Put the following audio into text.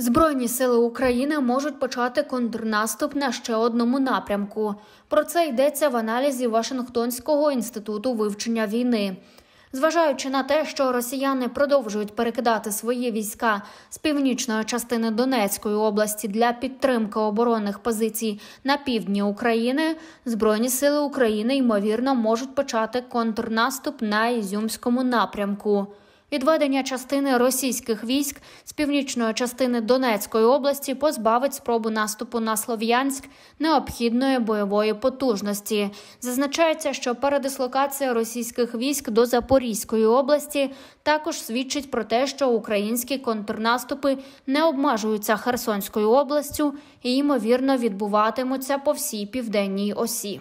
Збройні сили України можуть почати контрнаступ на ще одному напрямку. Про це йдеться в аналізі Вашингтонського інституту вивчення війни. Зважаючи на те, що росіяни продовжують перекидати свої війська з північної частини Донецької області для підтримки оборонних позицій на півдні України, збройні сили України ймовірно можуть почати контрнаступ на Ізюмському напрямку. Відведення частини російських військ з північної частини Донецької області позбавить спробу наступу на Слов'янськ необхідної бойової потужності. Зазначається, що передислокація російських військ до Запорізької області також свідчить про те, що українські контрнаступи не обмежуються Херсонською областю і ймовірно відбуватимуться по всій південній осі.